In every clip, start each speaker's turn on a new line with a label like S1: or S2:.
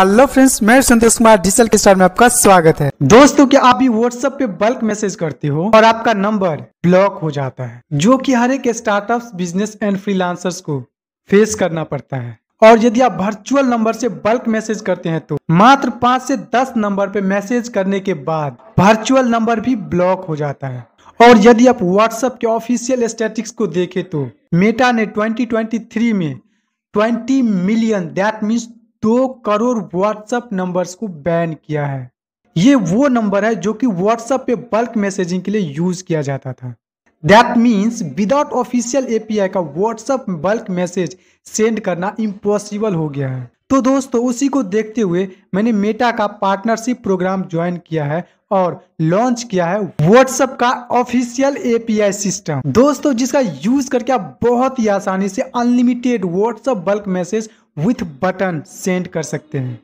S1: hello friends मैं Santosh Kumar digital के star में आपका स्वागत है दोस्तों क्या आप भी व्हाट्सएप पे बल्क मैसेज करते हो और आपका नंबर ब्लॉक हो जाता है जो कि हर एक स्टार्टअप्स बिजनेस एंड फ्रीलांसर्स को फेस करना पड़ता है और यदि आप वर्चुअल नंबर से बल्क मैसेज करते हैं तो मात्र पाँच से दस नंबर पे मैसेज करने के बाद वर्चुअल नंबर भी ब्लॉक हो जाता है और यदि आप व्हाट्सएप के ऑफिशियल स्टेटिक्स को देखें तो मेटा ने 2023 में 20 मिलियन दैट मीन्स दो करोड़ व्हाट्सएप नंबर्स को बैन किया है ये वो नंबर है जो कि व्हाट्सएप पे बल्क मैसेजिंग के लिए यूज किया जाता था that means without official API का व्हाट्सएप बल्क मैसेज सेंड करना इम्पॉसिबल हो गया है तो दोस्तों उसी को देखते हुए मैंने मेटा का पार्टनरशिप प्रोग्राम ज्वाइन किया है और लॉन्च किया है व्हाट्सएप का ऑफिशियल एपीआई सिस्टम दोस्तों जिसका यूज करके आप बहुत ही आसानी से unlimited WhatsApp bulk message with button send कर सकते हैं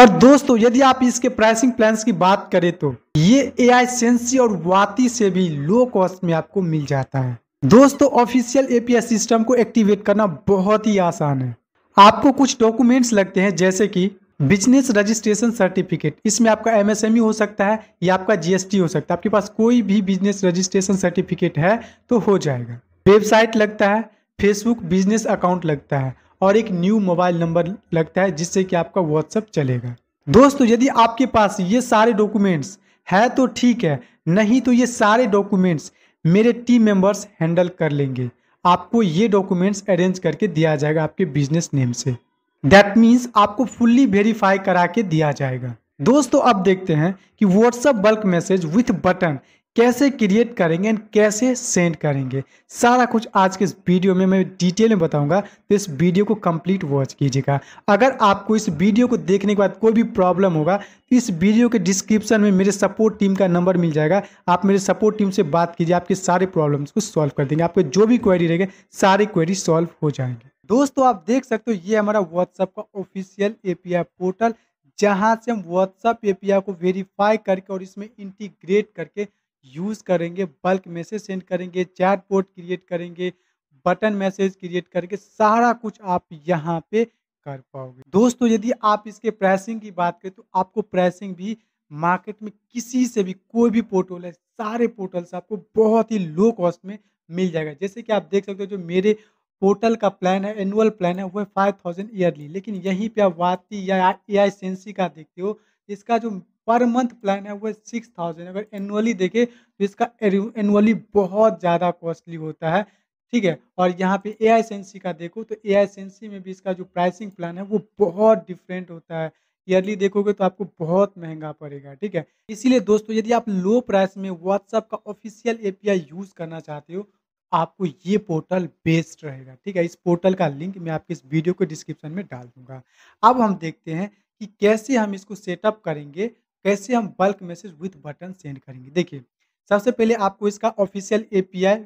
S1: और दोस्तों यदि आप इसके प्राइसिंग प्लान की बात करें तो ये ए आई सेंसी और वाती से भी लो कॉस्ट में आपको मिल जाता है दोस्तों ऑफिशियल एपीआई सिस्टम को एक्टिवेट करना बहुत ही आसान है आपको कुछ डॉक्यूमेंट्स लगते हैं जैसे कि बिजनेस रजिस्ट्रेशन सर्टिफिकेट इसमें आपका एमएसएमई e हो सकता है या आपका जीएसटी हो सकता है आपके पास कोई भी बिजनेस रजिस्ट्रेशन सर्टिफिकेट है तो हो जाएगा वेबसाइट लगता है फेसबुक बिजनेस अकाउंट लगता है और एक न्यू मोबाइल नंबर लगता है जिससे कि आपका व्हाट्सअप चलेगा दोस्तों यदि आपके पास ये सारे डॉक्यूमेंट्स है तो ठीक है नहीं तो ये सारे डॉक्यूमेंट्स मेरे टीम मेंबर्स हैंडल कर लेंगे आपको ये डॉक्यूमेंट्स अरेंज करके दिया जाएगा आपके बिजनेस नेम से दैट मीन्स आपको फुल्ली वेरीफाई करा के दिया जाएगा दोस्तों अब देखते हैं कि WhatsApp bulk message with button कैसे क्रिएट करेंगे एंड कैसे सेंड करेंगे सारा कुछ आज के इस वीडियो में मैं डिटेल में बताऊंगा तो इस वीडियो को कंप्लीट वॉच कीजिएगा अगर आपको इस वीडियो को देखने के बाद कोई भी प्रॉब्लम होगा तो इस वीडियो के डिस्क्रिप्शन में मेरे सपोर्ट टीम का नंबर मिल जाएगा आप मेरे सपोर्ट टीम से बात कीजिए आपके सारे प्रॉब्लम्स को सॉल्व कर देंगे आपके जो भी क्वेरी रहेंगे सारी क्वेरी सॉल्व हो जाएंगे दोस्तों आप देख सकते हो ये हमारा व्हाट्सअप का ऑफिशियल ए पोर्टल जहाँ से हम व्हाट्सअप ए को वेरीफाई करके और इसमें इंटीग्रेट करके यूज़ करेंगे बल्क मैसेज सेंड करेंगे चैट बोर्ड क्रिएट करेंगे बटन मैसेज क्रिएट करके सारा कुछ आप यहाँ पे कर पाओगे दोस्तों यदि आप इसके प्राइसिंग की बात करें तो आपको प्राइसिंग भी मार्केट में किसी से भी कोई भी पोर्टल है सारे पोर्टल से आपको बहुत ही लो कॉस्ट में मिल जाएगा जैसे कि आप देख सकते हो जो मेरे पोर्टल का प्लान है एनुअल प्लान है वो है फाइव थाउजेंड ईयरली लेकिन यहीं पे आप वाती या ए आई का देखते हो इसका जो पर मंथ प्लान है वो सिक्स थाउजेंड अगर एनुअली देखे तो इसका एनुअली बहुत ज़्यादा कॉस्टली होता है ठीक है और यहाँ पे ए आई का देखो तो ए आई में भी इसका जो प्राइसिंग प्लान है वो बहुत डिफरेंट होता है ईयरली देखोगे तो आपको बहुत महंगा पड़ेगा ठीक है इसीलिए दोस्तों यदि आप लो प्राइस में व्हाट्सअप का ऑफिशियल ए यूज़ करना चाहते हो आपको ये पोर्टल बेस्ट रहेगा ठीक है इस पोर्टल का लिंक मैं आपके इस वीडियो को डिस्क्रिप्शन में डाल दूंगा अब हम देखते हैं कि कैसे हम इसको सेटअप करेंगे कैसे हम bulk message with button send करेंगे देखिए सबसे पहले आपको इसका ऑफिशियल एपीआई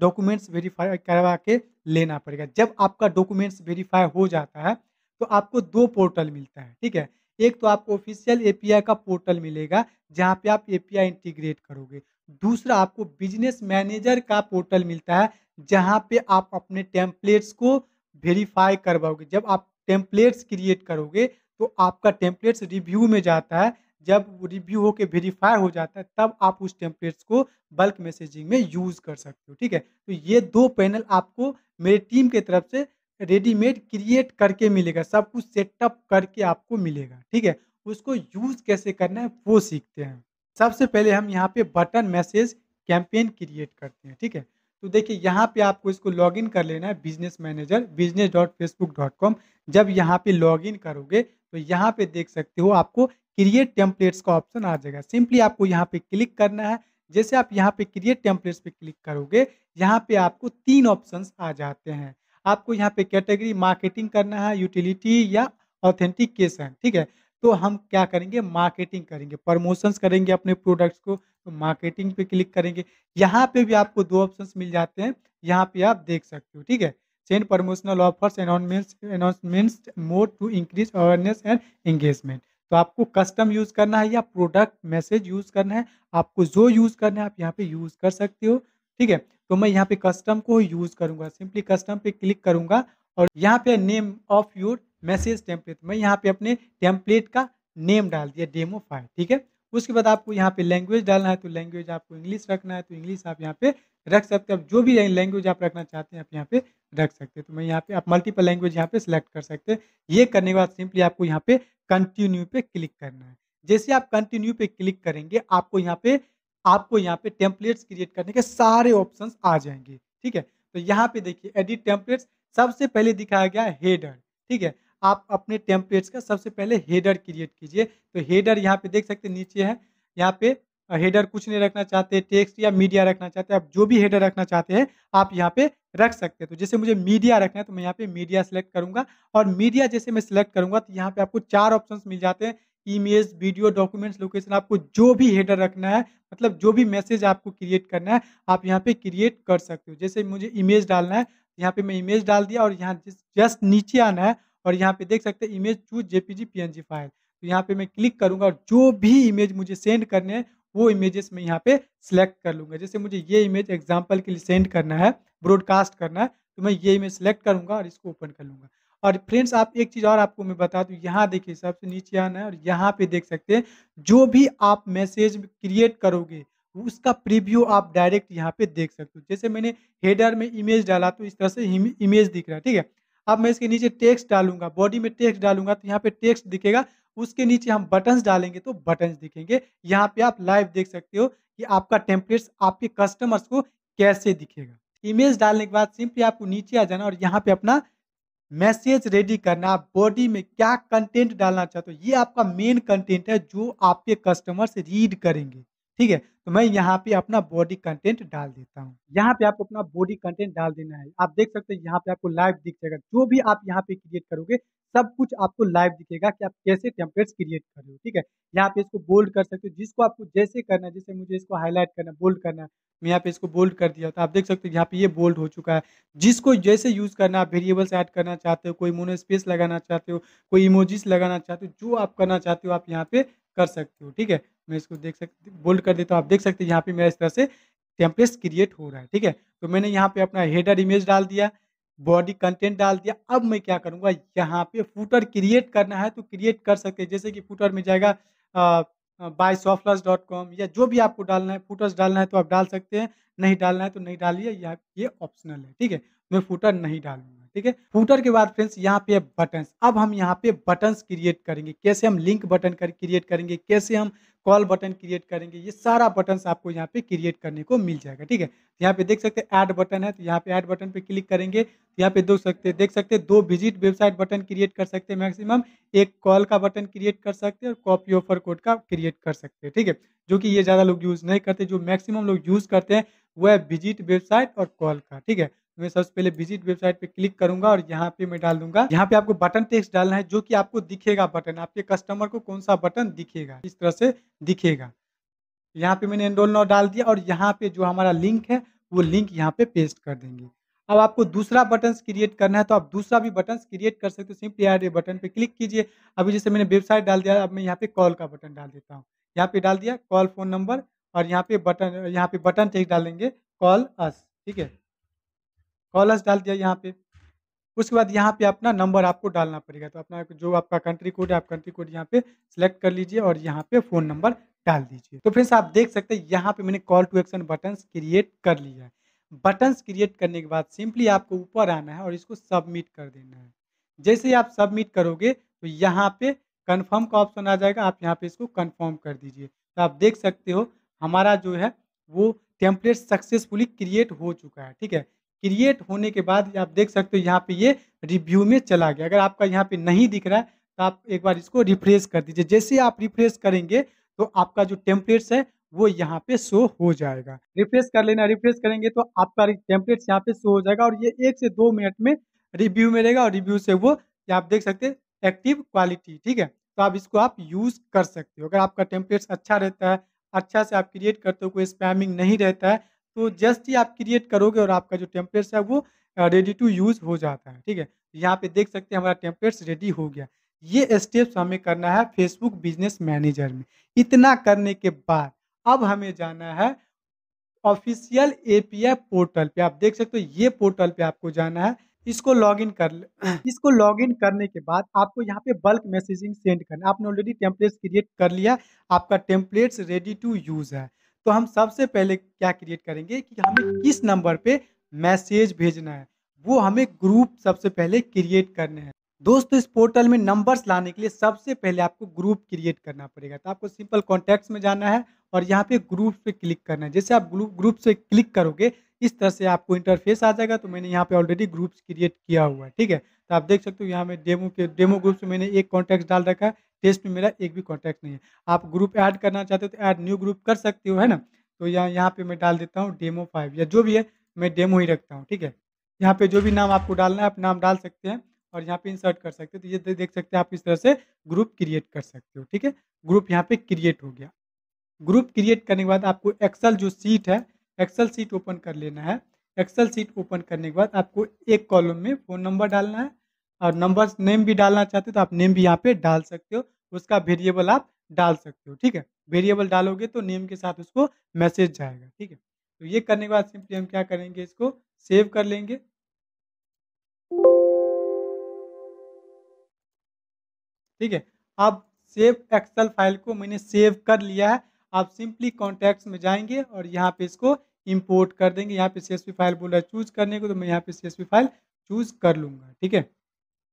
S1: डॉक्यूमेंट्स वेरीफाई करवा के लेना पड़ेगा जब आपका डॉक्यूमेंट्स वेरीफाई हो जाता है तो आपको दो पोर्टल मिलता है ठीक है एक तो आपको ऑफिशियल एपीआई का पोर्टल मिलेगा जहाँ पे आप एपीआई इंटीग्रेट करोगे दूसरा आपको बिजनेस मैनेजर का पोर्टल मिलता है जहाँ पे आप अपने टेम्पलेट्स को वेरीफाई करवाओगे जब आप टेम्पलेट्स क्रिएट करोगे तो आपका टेम्पलेट्स रिव्यू में जाता है जब रिव्यू होकर वेरीफाई हो जाता है तब आप उस टेम्पलेट्स को बल्क मैसेजिंग में यूज़ कर सकते हो ठीक है तो ये दो पैनल आपको मेरी टीम के तरफ से रेडीमेड क्रिएट करके मिलेगा सब कुछ सेटअप करके आपको मिलेगा ठीक है उसको यूज़ कैसे करना है वो सीखते हैं सबसे पहले हम यहाँ पे बटन मैसेज कैंपेन क्रिएट करते हैं ठीक है तो देखिए यहाँ पे आपको इसको लॉगिन कर लेना है business manager business dot Facebook dot com जब यहाँ पे लॉगिन करोगे तो यहाँ पे देख सकते हो आपको क्रिएट टेम्पलेट्स का ऑप्शन आ जाएगा सिंपली आपको यहाँ पे क्लिक करना है जैसे आप यहाँ पे क्रिएट टेम्पलेट्स पे क्लिक करोगे यहाँ पे आपको तीन ऑप्शन आ जाते हैं आपको यहाँ पे कैटेगरी मार्केटिंग करना है यूटिलिटी या ऑथेंटिकेशन ठीक है तो हम क्या करेंगे मार्केटिंग करेंगे प्रमोशंस करेंगे अपने प्रोडक्ट्स को तो मार्केटिंग पे क्लिक करेंगे यहाँ पे भी आपको दो ऑप्शंस मिल जाते हैं यहाँ पे आप देख सकते हो ठीक है चेन promotional offers announcements announcements more to increase awareness and engagement तो आपको कस्टम यूज करना है या प्रोडक्ट मैसेज यूज करना है आपको जो यूज करना है आप यहाँ पे यूज कर सकते हो ठीक है तो मैं यहाँ पे कस्टम को यूज करूंगा सिंपली कस्टम पे क्लिक करूंगा और यहाँ पे name of your message template मैं यहाँ पे अपने टेम्पलेट का नेम डाल दिया डेमो फाइल ठीक है उसके बाद आपको यहाँ पे लैंग्वेज डालना है तो लैंग्वेज आपको इंग्लिश रखना है तो इंग्लिश आप यहाँ पे रख सकते हैं आप जो भी लैंग्वेज आप रखना चाहते हैं आप यहाँ पे रख सकते हैं तो मैं यहाँ पे आप मल्टीपल लैंग्वेज यहाँ पे सिलेक्ट कर सकते हैं ये करने के बाद सिंपली आपको यहाँ पे कंटिन्यू पे क्लिक करना है जैसे आप कंटिन्यू पे क्लिक करेंगे आपको यहाँ पे आपको यहाँ पे टेम्पलेट्स क्रिएट करने के सारे ऑप्शन आ जाएंगे ठीक है तो यहाँ पे देखिए एडिट टेम्पलेट्स सबसे पहले दिखाया गया हेडर ठीक है आप अपने टेम्पलेट्स का सबसे पहले हेडर क्रिएट कीजिए तो हेडर यहाँ पे देख सकते नीचे है यहाँ पे हेडर कुछ नहीं रखना चाहते टेक्स्ट या मीडिया रखना चाहते आप जो भी हेडर रखना चाहते हैं आप यहाँ पे रख सकते हैं तो जैसे मुझे मीडिया रखना है तो मैं यहाँ पे मीडिया सेलेक्ट करूंगा और मीडिया जैसे मैं सिलेक्ट करूंगा तो यहाँ पे आपको चार ऑप्शन मिल जाते हैं ईमेज वीडियो डॉक्यूमेंट्स लोकेशन आपको जो भी हेडर रखना है मतलब जो भी मैसेज आपको क्रिएट करना है आप यहाँ पे क्रिएट कर सकते हो जैसे मुझे इमेज डालना है यहाँ पे मैं इमेज डाल दिया और यहाँ जस्ट नीचे आना है और यहाँ पे देख सकते हैं image choose JPG PNG file तो यहाँ पे मैं क्लिक करूंगा और जो भी इमेज मुझे सेंड करने हैं वो इमेजेस मैं यहाँ पे सिलेक्ट कर लूँगा जैसे मुझे ये इमेज एग्जाम्पल के लिए सेंड करना है ब्रॉडकास्ट करना है तो मैं ये इमेज सेलेक्ट करूंगा और इसको ओपन कर लूँगा और फ्रेंड्स आप एक चीज़ और आपको मैं बता दूँ यहाँ देखिए सबसे नीचे आना है और यहाँ पे देख सकते हैं जो भी आप मैसेज क्रिएट करोगे उसका प्रीव्यू आप डायरेक्ट यहाँ पे देख सकते हो जैसे मैंने हेडर में इमेज डाला तो इस तरह से इमेज दिख रहा है ठीक है अब मैं इसके नीचे टेक्स्ट डालूंगा बॉडी में टेक्स्ट डालूंगा तो यहाँ पे टेक्स्ट दिखेगा उसके नीचे हम बटन्स डालेंगे तो बटन्स दिखेंगे यहाँ पे आप लाइव देख सकते हो कि आपका टेम्पलेट्स आपके कस्टमर्स को कैसे दिखेगा इमेज डालने के बाद सिंपली आपको नीचे आ जाना और यहाँ पे अपना मैसेज रेडी करना आप बॉडी में क्या कंटेंट डालना चाहते हो ये आपका मेन कंटेंट है जो आपके कस्टमर्स रीड करेंगे ठीक है तो मैं यहाँ पे अपना बॉडी कंटेंट डाल देता हूँ यहाँ पे आपको अपना बॉडी कंटेंट डाल देना है आप देख सकते हैं यहाँ पे आपको लाइव दिख जाएगा जो भी आप यहाँ पे क्रिएट करोगे सब कुछ आपको लाइव दिखेगा कि आप कैसे टेम्पलेट्स क्रिएट कर रहे हो ठीक है यहाँ पे इसको बोल्ड कर सकते हो जिसको आपको जैसे करना है जैसे मुझे इसको हाईलाइट करना है बोल्ड करना है मैं यहाँ पे इसको बोल्ड कर दिया तो आप देख सकते हो यहाँ पे ये बोल्ड हो चुका है जिसको जैसे यूज़ करना आप वेरिएबल्स ऐड करना चाहते हो कोई मोनो स्पेस लगाना चाहते हो कोई इमोजिस लगाना चाहते हो जो आप करना चाहते हो आप यहाँ पे कर सकते हो ठीक है मैं इसको देख सकते बोल्ड कर देता हूँ आप देख सकते हो यहाँ पे मेरा इस तरह से टेम्पलेट्स क्रिएट हो रहा है ठीक है तो मैंने यहाँ पे अपना हेडर इमेज डाल दिया बॉडी कंटेंट डाल दिया अब मैं क्या करूंगा यहाँ पे फूटर क्रिएट करना है तो क्रिएट कर सकते हैं जैसे कि फूटर में जाएगा बाय सॉफ्टलर्स डॉट कॉम या जो भी आपको डालना है फूटर्स डालना है तो आप डाल सकते हैं नहीं डालना है तो नहीं डालिए यह ये ऑप्शनल है ठीक है मैं फूटर नहीं डालूंगा ठीक है फूटर के बाद फ्रेंड्स यहाँ पे बटन्स अब हम यहाँ पे बटन्स क्रिएट करेंगे कैसे हम लिंक बटन कर क्रिएट करेंगे कैसे हम कॉल बटन क्रिएट करेंगे ये सारा बटन आपको यहाँ पे क्रिएट करने को मिल जाएगा ठीक है यहाँ पे देख सकते हैं ऐड बटन है तो यहाँ पे ऐड बटन पे क्लिक करेंगे तो यहाँ पे देख सकते देख सकते दो विजिट वेबसाइट बटन क्रिएट कर सकते हैं मैक्सिमम एक कॉल का बटन क्रिएट कर सकते हैं और कॉपी ऑफर कोड का क्रिएट कर सकते हैं ठीक है जो कि ये ज़्यादा लोग यूज़ नहीं करते जो मैक्सिमम लोग यूज़ करते हैं वह विजिट वेबसाइट और कॉल का ठीक है तो मैं सबसे पहले विजिट वेबसाइट पे क्लिक करूंगा और यहाँ पे मैं डाल दूंगा यहाँ पे आपको बटन टेक्स्ट डालना है जो कि आपको दिखेगा बटन आपके कस्टमर को कौन सा बटन दिखेगा इस तरह से दिखेगा यहाँ पे मैंने एनरोल नो डाल दिया और यहाँ पे जो हमारा लिंक है वो लिंक यहाँ पे पेस्ट कर देंगे अब आपको दूसरा बटन क्रिएट करना है तो आप दूसरा भी बटन क्रिएट कर सकते हो सिंपली आर बटन पे क्लिक कीजिए अभी जैसे मैंने वेबसाइट डाल दिया अब मैं यहाँ पे कॉल का बटन डाल देता हूँ यहाँ पे डाल दिया कॉल फोन नंबर और यहाँ पे बटन यहाँ पे बटन टेक्स्ट डालेंगे कॉल अस ठीक है कॉलर्स डाल दिया यहाँ पे उसके बाद यहाँ पे अपना नंबर आपको डालना पड़ेगा तो अपना जो आपका कंट्री कोड है आप कंट्री कोड यहाँ पे सिलेक्ट कर लीजिए और यहाँ पे फ़ोन नंबर डाल दीजिए तो फ्रेंड्स आप देख सकते हैं यहाँ पे मैंने call to action buttons create कर लिया है बटन्स क्रिएट करने के बाद सिंपली आपको ऊपर आना है और इसको सबमिट कर देना है जैसे ही आप सबमिट करोगे तो यहाँ पे कन्फर्म का ऑप्शन आ जाएगा आप यहाँ पे इसको कन्फर्म कर दीजिए तो आप देख सकते हो हमारा जो है वो टेम्पलेट सक्सेसफुली क्रिएट हो चुका है ठीक है क्रिएट होने के बाद आप देख सकते हो यहाँ पे ये रिव्यू में चला गया अगर आपका यहाँ पे नहीं दिख रहा है तो आप एक बार इसको रिफ्रेश कर दीजिए जैसे आप रिफ्रेश करेंगे तो आपका जो टेम्पलेट्स है वो यहाँ पे शो हो जाएगा रिफ्रेश कर लेना रिफ्रेश करेंगे तो आपका टेम्पलेट्स यहाँ पे शो हो जाएगा और ये एक से दो मिनट में रिव्यू में रहेगा और रिव्यू से वो आप देख सकते एक्टिव क्वालिटी ठीक है तो आप इसको आप यूज़ कर सकते हो अगर आपका टेम्पलेट्स अच्छा रहता है अच्छा से आप क्रिएट करते हो कोई स्पैमिंग नहीं रहता है तो जस्ट ही आप क्रिएट करोगे और आपका जो टेम्पलेट्स है वो रेडी टू यूज़ हो जाता है ठीक है यहाँ पे देख सकते हैं हमारा टेम्पलेट्स रेडी हो गया ये स्टेप्स हमें करना है फेसबुक बिजनेस मैनेजर में इतना करने के बाद अब हमें जाना है ऑफिशियल एपीआई पोर्टल पे आप देख सकते हो ये पोर्टल पे आपको जाना है इसको लॉगिन कर इसको लॉगिन करने के बाद आपको यहाँ पे बल्क मैसेजिंग सेंड करना आपने ऑलरेडी टेम्पलेट्स क्रिएट कर लिया आपका टेम्पलेट्स रेडी टू यूज़ है तो हम सबसे पहले क्या क्रिएट करेंगे कि हमें किस नंबर पे मैसेज भेजना है वो हमें ग्रुप सबसे पहले क्रिएट करने हैं दोस्तों इस पोर्टल में नंबर्स लाने के लिए सबसे पहले आपको ग्रुप क्रिएट करना पड़ेगा तो आपको सिंपल कॉन्टैक्ट्स में जाना है और यहाँ पे ग्रुप पे क्लिक करना है जैसे आप ग्रुप ग्रुप से क्लिक करोगे इस तरह से आपको इंटरफेस आ जाएगा तो मैंने यहाँ पे ऑलरेडी ग्रुप्स क्रिएट किया हुआ है ठीक है तो आप देख सकते हो यहाँ में डेमो के डेमो ग्रुप से मैंने एक कॉन्टैक्ट डाल रखा है टेस्ट में मेरा एक भी कॉन्टैक्ट नहीं है आप ग्रुप ऐड करना चाहते हो तो ऐड न्यू ग्रुप कर सकते हो है ना तो यहाँ यहाँ पे मैं डाल देता हूँ डेमो फाइव या जो भी है मैं डेमो ही रखता हूँ ठीक है यहाँ पे जो भी नाम आपको डालना है आप नाम डाल सकते हैं और यहाँ पे इंसर्ट कर सकते हो तो ये देख सकते हैं आप इस तरह से ग्रुप क्रिएट कर सकते हो ठीक है ग्रुप यहाँ पे क्रिएट हो गया ग्रुप क्रिएट करने के बाद आपको एक्सल जो सीट है एक्सल सीट ओपन कर लेना है एक्सल सीट ओपन करने के बाद आपको एक कॉलम में फ़ोन नंबर डालना है और नंबर नेम भी डालना चाहते हो तो आप नेम भी यहाँ पे डाल सकते हो उसका वेरिएबल आप डाल सकते हो ठीक है वेरिएबल डालोगे तो नेम के साथ उसको मैसेज जाएगा ठीक है तो ये करने के बाद सिंपली हम क्या करेंगे इसको सेव कर लेंगे ठीक है अब सेव एक्सेल फाइल को मैंने सेव कर लिया है आप सिंपली कॉन्टेक्ट में जाएंगे और यहाँ पे इसको इंपोर्ट कर देंगे यहाँ पे सी फाइल बोल रहा है चूज करने को तो मैं यहाँ पे सी फाइल चूज कर लूंगा ठीक है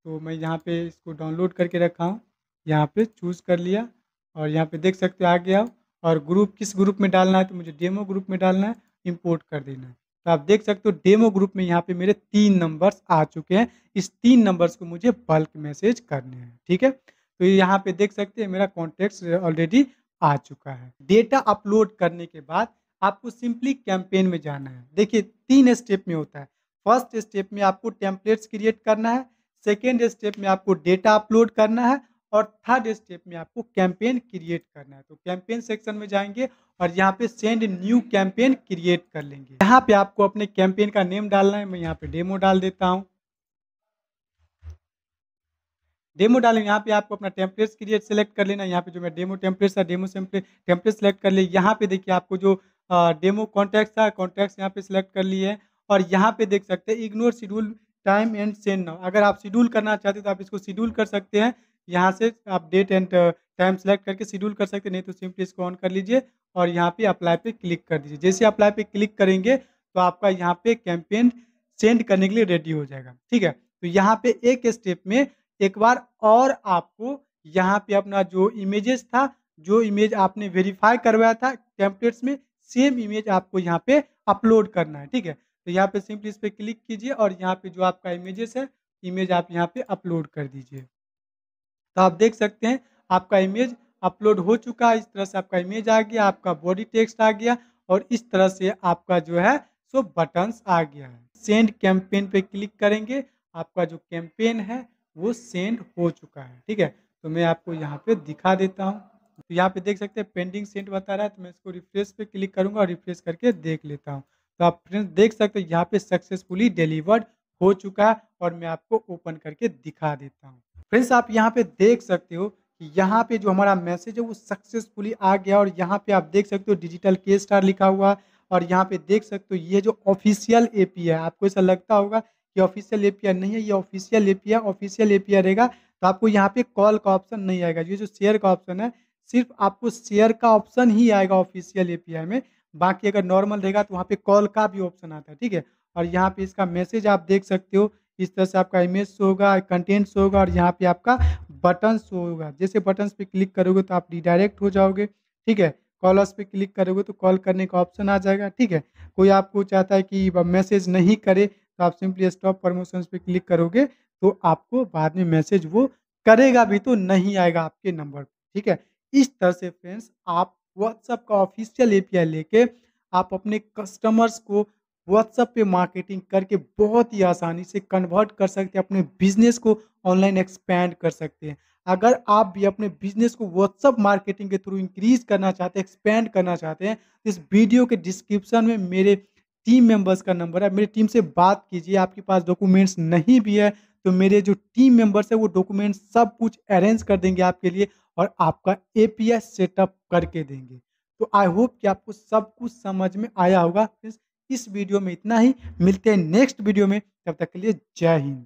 S1: तो मैं यहाँ पे इसको डाउनलोड करके रखा हूँ यहाँ पे चूज़ कर लिया और यहाँ पे देख सकते हो आ गया और ग्रुप किस ग्रुप में डालना है तो मुझे डेमो ग्रुप में डालना है इम्पोर्ट कर देना है तो आप देख सकते हो डेमो ग्रुप में यहाँ पे मेरे तीन नंबर्स आ चुके हैं इस तीन नंबर्स को मुझे बल्क मैसेज करने हैं ठीक है तो यहाँ पे देख सकते हैं मेरा कॉन्टेक्ट ऑलरेडी आ चुका है डेटा अपलोड करने के बाद आपको सिंपली कैंपेन में जाना है देखिए तीन स्टेप में होता है फर्स्ट स्टेप में आपको टेम्पलेट्स क्रिएट करना है सेकेंड स्टेप में आपको डेटा अपलोड करना है और थर्ड स्टेप में आपको कैंपेन क्रिएट करना है तो कैंपेन सेक्शन में जाएंगे और यहाँ पे सेंड न्यू कैंपेन क्रिएट कर लेंगे यहाँ पे आपको अपने कैंपेन का नेम डालना है मैं यहाँ पे डेमो डाल देता हूँ डेमो डालें यहाँ पे आपको अपना टेम्पलेट क्रिएट सेलेक्ट कर लेना यहाँ पे जो मैं डेमो टेम्पलेट था डेमो टेम्पलेट सेलेक्ट कर लिया यहाँ पे देखिए आपको जो डेमो कॉन्टैक्ट था कॉन्टैक्ट यहाँ पे सिलेक्ट कर लिए और यहाँ पे देख सकते हैं ignore schedule time and send now अगर आप शेड्यूल करना चाहते हैं तो आप इसको शेड्यूल कर सकते हैं यहाँ से आप डेट एंड टाइम सेलेक्ट करके शेड्यूल कर सकते हैं नहीं तो सिंपली इसको ऑन कर लीजिए और यहाँ पे अप्लाई पे क्लिक कर दीजिए जैसे अप्लाई पे क्लिक करेंगे तो आपका यहाँ पे कैंपेन सेंड करने के लिए रेडी हो जाएगा ठीक है तो यहाँ पे एक स्टेप में एक बार और आपको यहाँ पे अपना जो इमेजेस था जो इमेज आपने वेरीफाई करवाया था टेम्पलेट्स में सेम इमेज आपको यहाँ पे अपलोड करना है ठीक है तो यहाँ पे सिंपली इस पर क्लिक कीजिए और यहाँ पे जो आपका इमेजेस है इमेज आप यहाँ पे अपलोड कर दीजिए तो आप देख सकते हैं आपका इमेज अपलोड हो चुका है इस तरह से आपका इमेज आ गया आपका बॉडी टेक्स्ट आ गया और इस तरह से आपका जो है सो बटन्स आ गया है सेंड कैंपेन पे क्लिक करेंगे आपका जो कैंपेन है वो सेंड हो चुका है ठीक है तो मैं आपको यहाँ पे दिखा देता हूँ तो यहाँ पे देख सकते हैं पेंडिंग सेंड बता रहा है तो मैं इसको रिफ्रेश पे क्लिक करूंगा और रिफ्रेश करके देख लेता हूँ तो आप फ्रेंड्स देख सकते हो यहाँ पे सक्सेसफुली डिलीवर्ड हो चुका है और मैं आपको ओपन करके दिखा देता हूँ फ्रेंड्स आप यहाँ पे देख सकते हो कि यहाँ पे जो हमारा मैसेज है वो सक्सेसफुली आ गया और यहाँ पे आप देख सकते हो डिजिटल के स्टार लिखा हुआ और यहाँ पे देख सकते हो ये जो ऑफिशियल ए है आपको ऐसा लगता होगा कि ऑफिशियल ए नहीं है ये ऑफिशियल ए आई ऑफिशियल ए रहेगा तो आपको यहाँ पे कॉल का ऑप्शन नहीं आएगा ये जो शेयर का ऑप्शन है सिर्फ आपको शेयर का ऑप्शन ही आएगा ऑफिशियल ए में बाकी अगर नॉर्मल रहेगा तो वहाँ पे कॉल का भी ऑप्शन आता है ठीक है और यहाँ पे इसका मैसेज आप देख सकते हो इस तरह से आपका इमेज शो होगा कंटेंट शो होगा और यहाँ पे आपका बटन शो होगा जैसे बटन पे क्लिक करोगे तो आप रिडायरेक्ट हो जाओगे ठीक है कॉलर्स पे क्लिक करोगे तो कॉल करने का ऑप्शन आ जाएगा ठीक है कोई आपको चाहता है कि मैसेज नहीं करे तो आप सिंपली स्टॉप प्रमोशन पे क्लिक करोगे तो आपको बाद में मैसेज वो करेगा भी तो नहीं आएगा आपके नंबर पर ठीक है इस तरह से फ्रेंड्स आप व्हाट्सअप का ऑफिशियल एपीआई लेके आप अपने कस्टमर्स को व्हाट्सअप पे मार्केटिंग करके बहुत ही आसानी से कन्वर्ट कर सकते हैं अपने बिजनेस को ऑनलाइन एक्सपैंड कर सकते हैं अगर आप भी अपने बिजनेस को व्हाट्सअप मार्केटिंग के थ्रू इंक्रीज करना चाहते हैं एक्सपैंड करना चाहते हैं तो इस वीडियो के डिस्क्रिप्शन में मेरे टीम मेंबर्स का नंबर है मेरी टीम से बात कीजिए आपके पास डॉक्यूमेंट्स नहीं भी है तो मेरे जो टीम मेंबर्स है वो डॉक्यूमेंट सब कुछ अरेंज कर देंगे आपके लिए और आपका ए सेटअप करके देंगे तो आई होप कि आपको सब कुछ समझ में आया होगा फ्रेंड्स इस वीडियो में इतना ही मिलते हैं नेक्स्ट वीडियो में तब तक के लिए जय हिंद